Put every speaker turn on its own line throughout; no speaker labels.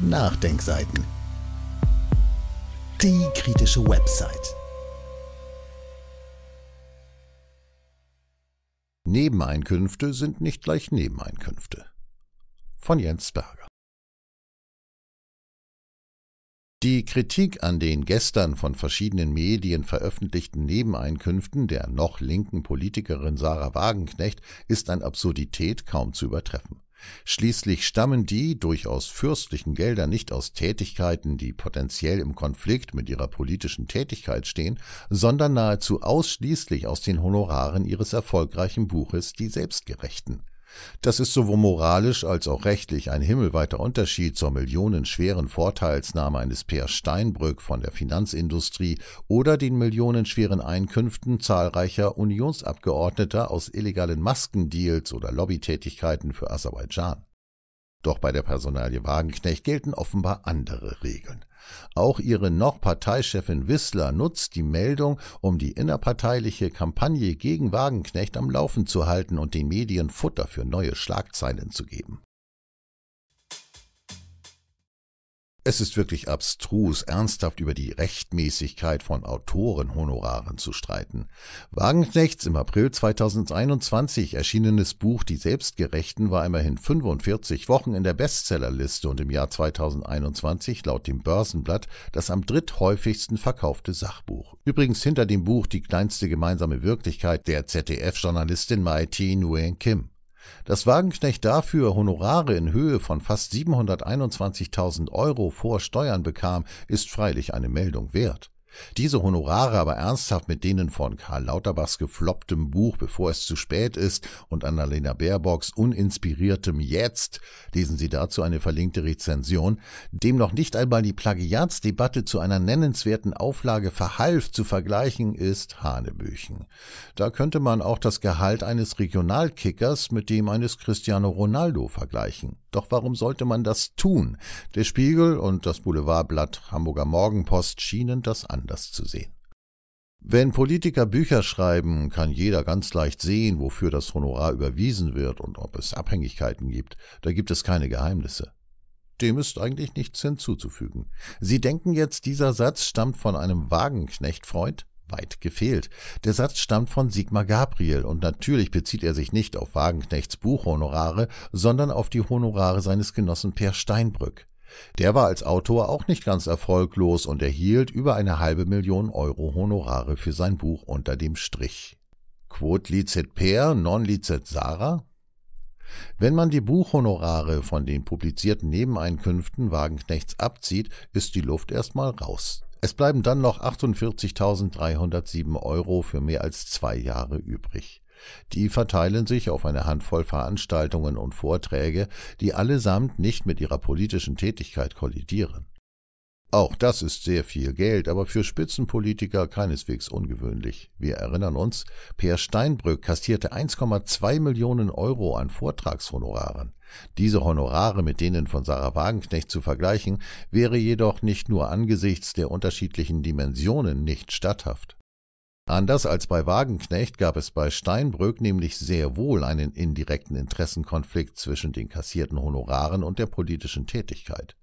Nachdenkseiten. Die kritische Website. Nebeneinkünfte sind nicht gleich Nebeneinkünfte. Von Jens Berger. Die Kritik an den gestern von verschiedenen Medien veröffentlichten Nebeneinkünften der noch linken Politikerin Sarah Wagenknecht ist an Absurdität kaum zu übertreffen. Schließlich stammen die durchaus fürstlichen Gelder nicht aus Tätigkeiten, die potenziell im Konflikt mit ihrer politischen Tätigkeit stehen, sondern nahezu ausschließlich aus den Honoraren ihres erfolgreichen Buches Die Selbstgerechten. Das ist sowohl moralisch als auch rechtlich ein himmelweiter Unterschied zur millionenschweren Vorteilsnahme eines Peer Steinbrück von der Finanzindustrie oder den millionenschweren Einkünften zahlreicher Unionsabgeordneter aus illegalen Maskendeals oder Lobbytätigkeiten für Aserbaidschan. Doch bei der Personalie Wagenknecht gelten offenbar andere Regeln. Auch ihre noch Parteichefin Wissler nutzt die Meldung, um die innerparteiliche Kampagne gegen Wagenknecht am Laufen zu halten und den Medien Futter für neue Schlagzeilen zu geben. Es ist wirklich abstrus, ernsthaft über die Rechtmäßigkeit von Autorenhonoraren zu streiten. Wagenknechts im April 2021 erschienenes Buch Die Selbstgerechten war immerhin 45 Wochen in der Bestsellerliste und im Jahr 2021 laut dem Börsenblatt das am dritthäufigsten verkaufte Sachbuch. Übrigens hinter dem Buch Die kleinste gemeinsame Wirklichkeit der ZDF-Journalistin Mai T. Nguyen Kim dass Wagenknecht dafür Honorare in Höhe von fast 721.000 Euro vor Steuern bekam, ist freilich eine Meldung wert. Diese Honorare aber ernsthaft mit denen von Karl Lauterbachs geflopptem Buch Bevor es zu spät ist und Annalena Baerbocks uninspiriertem Jetzt, lesen Sie dazu eine verlinkte Rezension, dem noch nicht einmal die Plagiatsdebatte zu einer nennenswerten Auflage verhalf, zu vergleichen ist Hanebüchen. Da könnte man auch das Gehalt eines Regionalkickers mit dem eines Cristiano Ronaldo vergleichen. Doch warum sollte man das tun? Der Spiegel und das Boulevardblatt Hamburger Morgenpost schienen das anders zu sehen. Wenn Politiker Bücher schreiben, kann jeder ganz leicht sehen, wofür das Honorar überwiesen wird und ob es Abhängigkeiten gibt. Da gibt es keine Geheimnisse. Dem ist eigentlich nichts hinzuzufügen. Sie denken jetzt, dieser Satz stammt von einem Wagenknecht Freud? weit gefehlt. Der Satz stammt von Sigmar Gabriel und natürlich bezieht er sich nicht auf Wagenknechts Buchhonorare, sondern auf die Honorare seines Genossen Per Steinbrück. Der war als Autor auch nicht ganz erfolglos und erhielt über eine halbe Million Euro Honorare für sein Buch unter dem Strich. Quod licet per, non licet Sarah? Wenn man die Buchhonorare von den publizierten Nebeneinkünften Wagenknechts abzieht, ist die Luft erstmal raus. Es bleiben dann noch 48.307 Euro für mehr als zwei Jahre übrig. Die verteilen sich auf eine Handvoll Veranstaltungen und Vorträge, die allesamt nicht mit ihrer politischen Tätigkeit kollidieren. Auch das ist sehr viel Geld, aber für Spitzenpolitiker keineswegs ungewöhnlich. Wir erinnern uns, Peer Steinbrück kassierte 1,2 Millionen Euro an Vortragshonoraren. Diese Honorare mit denen von Sarah Wagenknecht zu vergleichen, wäre jedoch nicht nur angesichts der unterschiedlichen Dimensionen nicht statthaft. Anders als bei Wagenknecht gab es bei Steinbrück nämlich sehr wohl einen indirekten Interessenkonflikt zwischen den kassierten Honoraren und der politischen Tätigkeit.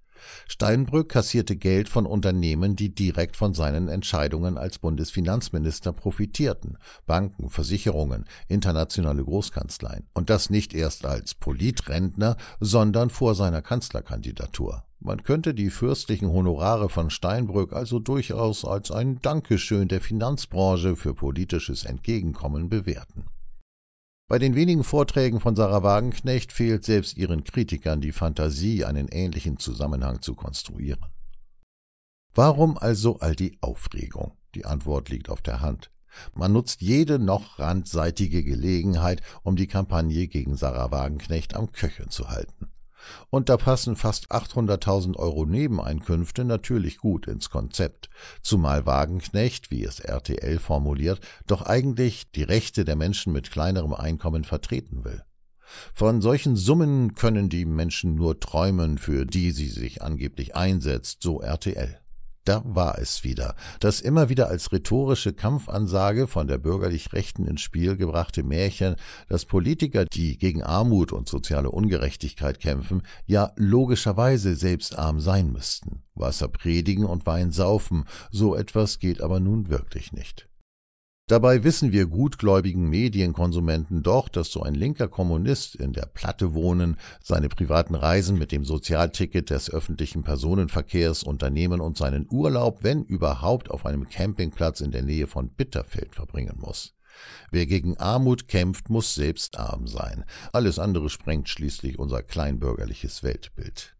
Steinbrück kassierte Geld von Unternehmen, die direkt von seinen Entscheidungen als Bundesfinanzminister profitierten, Banken, Versicherungen, internationale Großkanzleien. Und das nicht erst als Politrentner, sondern vor seiner Kanzlerkandidatur. Man könnte die fürstlichen Honorare von Steinbrück also durchaus als ein Dankeschön der Finanzbranche für politisches Entgegenkommen bewerten. Bei den wenigen Vorträgen von Sarah Wagenknecht fehlt selbst ihren Kritikern die Fantasie, einen ähnlichen Zusammenhang zu konstruieren. Warum also all die Aufregung? Die Antwort liegt auf der Hand. Man nutzt jede noch randseitige Gelegenheit, um die Kampagne gegen Sarah Wagenknecht am Köcheln zu halten. Und da passen fast 800.000 Euro Nebeneinkünfte natürlich gut ins Konzept, zumal Wagenknecht, wie es RTL formuliert, doch eigentlich die Rechte der Menschen mit kleinerem Einkommen vertreten will. Von solchen Summen können die Menschen nur träumen, für die sie sich angeblich einsetzt, so RTL da war es wieder. Das immer wieder als rhetorische Kampfansage von der bürgerlich Rechten ins Spiel gebrachte Märchen, dass Politiker, die gegen Armut und soziale Ungerechtigkeit kämpfen, ja logischerweise selbst arm sein müssten. Wasser predigen und Wein saufen, so etwas geht aber nun wirklich nicht. Dabei wissen wir gutgläubigen Medienkonsumenten doch, dass so ein linker Kommunist in der Platte wohnen, seine privaten Reisen mit dem Sozialticket des öffentlichen Personenverkehrs unternehmen und seinen Urlaub, wenn überhaupt, auf einem Campingplatz in der Nähe von Bitterfeld verbringen muss. Wer gegen Armut kämpft, muss selbst arm sein. Alles andere sprengt schließlich unser kleinbürgerliches Weltbild.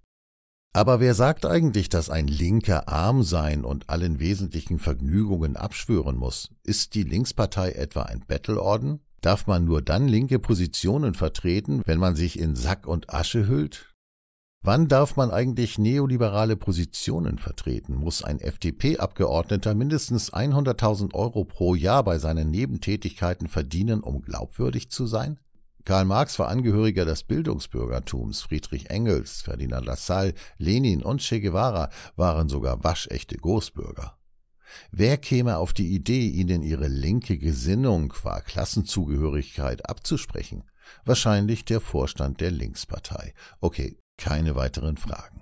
Aber wer sagt eigentlich, dass ein Linker arm sein und allen wesentlichen Vergnügungen abschwören muss? Ist die Linkspartei etwa ein Bettelorden? Darf man nur dann linke Positionen vertreten, wenn man sich in Sack und Asche hüllt? Wann darf man eigentlich neoliberale Positionen vertreten? Muss ein FDP-Abgeordneter mindestens 100.000 Euro pro Jahr bei seinen Nebentätigkeiten verdienen, um glaubwürdig zu sein? Karl Marx war Angehöriger des Bildungsbürgertums, Friedrich Engels, Ferdinand Lassalle, Lenin und Che Guevara waren sogar waschechte Großbürger. Wer käme auf die Idee, ihnen ihre linke Gesinnung qua Klassenzugehörigkeit abzusprechen? Wahrscheinlich der Vorstand der Linkspartei. Okay, keine weiteren Fragen.